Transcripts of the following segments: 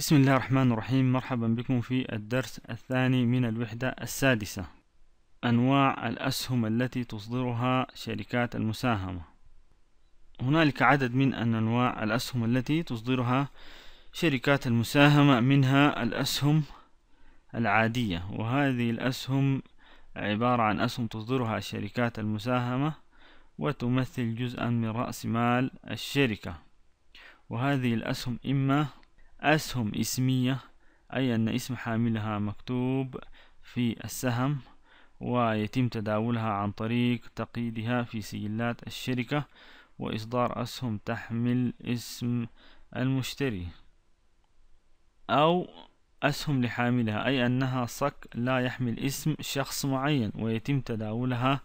بسم الله الرحمن الرحيم مرحبا بكم في الدرس الثاني من الوحدة السادسة أنواع الأسهم التي تصدرها شركات المساهمة هنالك عدد من أنواع الأسهم التي تصدرها شركات المساهمة منها الأسهم العادية وهذه الأسهم عبارة عن أسهم تصدرها شركات المساهمة وتمثل جزءا من رأس مال الشركة وهذه الأسهم إما أسهم اسمية أي أن اسم حاملها مكتوب في السهم ويتم تداولها عن طريق تقييدها في سجلات الشركة وإصدار أسهم تحمل اسم المشتري أو أسهم لحاملها أي أنها صك لا يحمل اسم شخص معين ويتم تداولها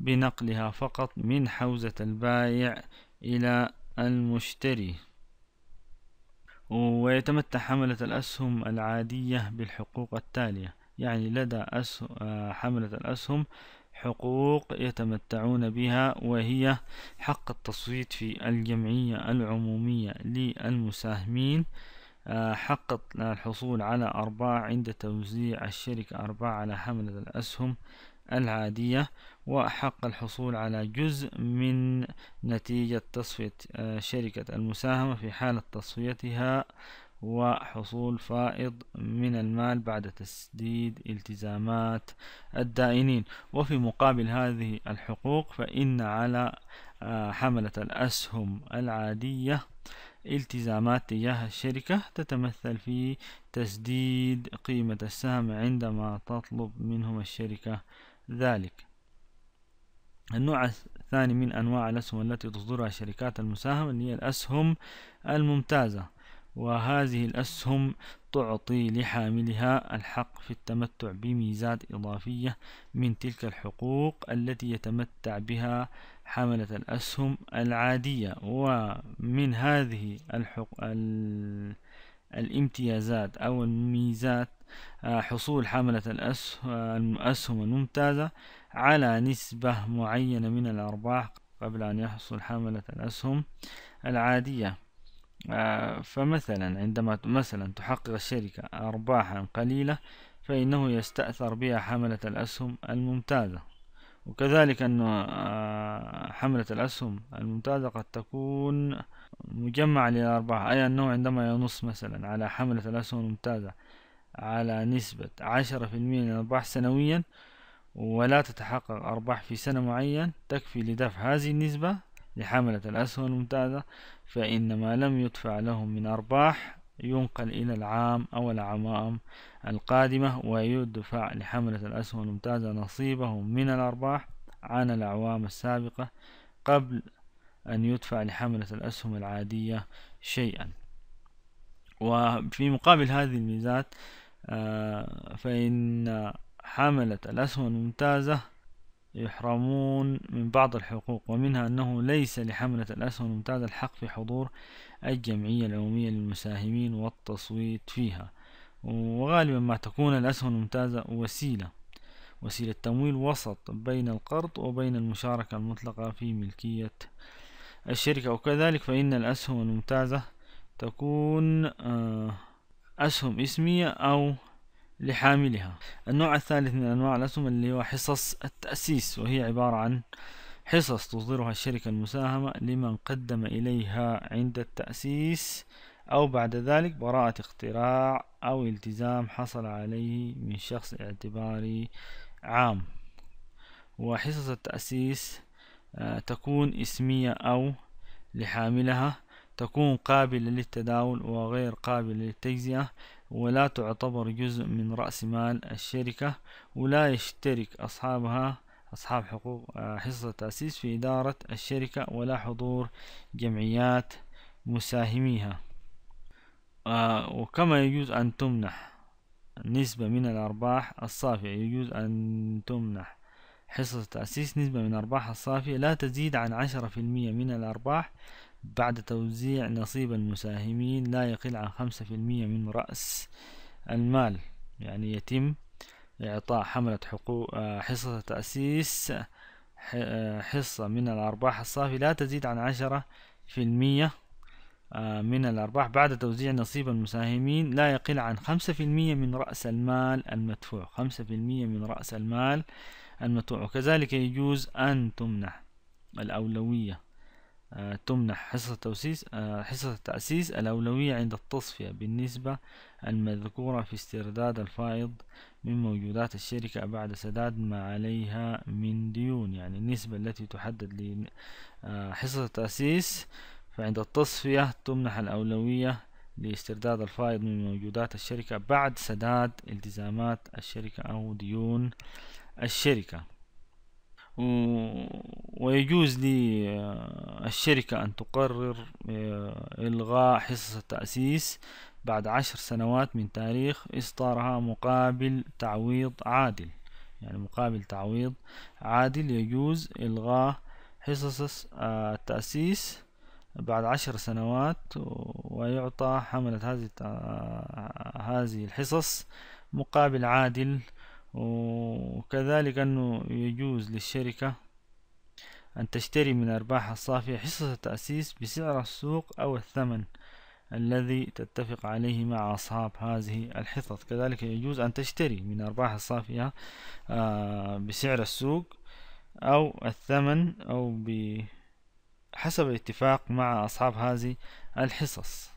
بنقلها فقط من حوزة البائع إلى المشتري ويتمتع حملة الأسهم العادية بالحقوق التالية يعني لدى آه، حملة الأسهم حقوق يتمتعون بها وهي حق التصويت في الجمعية العمومية للمساهمين آه، حق الحصول على أرباح عند توزيع الشركة أرباح على حملة الأسهم العادية وحق الحصول على جزء من نتيجة تصفية آه، شركة المساهمة في حالة تصفيتها وحصول فائض من المال بعد تسديد التزامات الدائنين وفي مقابل هذه الحقوق فإن على آه، حملة الأسهم العادية التزامات تجاه الشركة تتمثل في تسديد قيمة السهم عندما تطلب منهم الشركة ذلك النوع الثاني من أنواع الأسهم التي تصدرها شركات المساهمة هي الأسهم الممتازة وهذه الأسهم تعطي لحاملها الحق في التمتع بميزات إضافية من تلك الحقوق التي يتمتع بها حملة الأسهم العادية ومن هذه الحق... ال... الامتيازات أو الميزات آه، حصول حملة الأسهم الممتازة على نسبة معينة من الأرباح قبل أن يحصل حملة الأسهم العادية آه، فمثلا عندما مثلا تحقق الشركة أرباحا قليلة فإنه يستأثر بها حملة الأسهم الممتازة وكذلك أن آه، حملة الأسهم الممتازة قد تكون مجمعة للأرباح أي أنه عندما ينص مثلا على حملة الأسهم الممتازة على نسبة عشرة في المية من الأرباح سنويا ولا تتحقق أرباح في سنة معين تكفي لدفع هذه النسبة لحملة الأسهم الممتازة فإن ما لم يدفع لهم من أرباح ينقل إلى العام أو الأعوام القادمة ويدفع لحملة الأسهم الممتازة نصيبهم من الأرباح عن الأعوام السابقة قبل أن يدفع لحملة الأسهم العادية شيئا وفي مقابل هذه الميزات آه، فإن حملة الأسهم الممتازة يحرمون من بعض الحقوق ومنها أنه ليس لحملة الأسهم الممتازة الحق في حضور الجمعية العمومية للمساهمين والتصويت فيها وغالبا ما تكون الأسهم الممتازة وسيلة وسيلة تمويل وسط بين القرض وبين المشاركة المطلقة في ملكية الشركة وكذلك فإن الأسهم الممتازة تكون آه، أسهم اسمية أو لحاملها النوع الثالث من أنواع الأسهم اللي هو حصص التأسيس وهي عبارة عن حصص تصدرها الشركة المساهمة لمن قدم إليها عند التأسيس أو بعد ذلك براءة اختراع أو التزام حصل عليه من شخص اعتباري عام وحصص التأسيس آه، تكون اسمية أو لحاملها تكون قابلة للتداول وغير قابلة للتجزئة ولا تعتبر جزء من رأس مال الشركة ولا يشترك أصحابها أصحاب حقوق آه، حصة تأسيس في إدارة الشركة ولا حضور جمعيات مساهميها آه، وكما يجوز أن تمنح نسبة من الأرباح الصافية يجوز أن تمنح حصة التأسيس نسبة من الأرباح الصافية لا تزيد عن عشرة في المية من الأرباح بعد توزيع نصيب المساهمين لا يقل عن خمسة في المية من رأس المال يعني يتم إعطاء حملة حقوق آه، حصة تأسيس آه، حصة من الأرباح الصافي لا تزيد عن عشرة في المية آه، من الأرباح بعد توزيع نصيب المساهمين لا يقل عن خمسة في المية من رأس المال المدفوع خمسة في المية من رأس المال المدفوع وكذلك يجوز أن تمنح الأولوية آه، تمنح حصة التأسيس آه، حصة التأسيس الأولوية عند التصفية بالنسبة المذكورة في استرداد الفائض من موجودات الشركة بعد سداد ما عليها من ديون يعني النسبة التي تحدد لحصة آه، التأسيس فعند التصفية تمنح الأولوية لاسترداد الفائض من موجودات الشركة بعد سداد التزامات الشركة أو ديون الشركة ويجوز للشركة آه، أن تقرر آه، إلغاء حصص التأسيس بعد عشر سنوات من تاريخ إصدارها مقابل تعويض عادل يعني مقابل تعويض عادل يجوز إلغاء حصص آه، التأسيس بعد عشر سنوات ويعطى حملة هذه الحصص مقابل عادل وكذلك أنه يجوز للشركة أن تشتري من أرباحها الصافية حصة التأسيس بسعر السوق أو الثمن الذي تتفق عليه مع أصحاب هذه الحصص كذلك يجوز أن تشتري من أرباح الصافية آه، بسعر السوق أو الثمن أو بحسب الاتفاق مع أصحاب هذه الحصص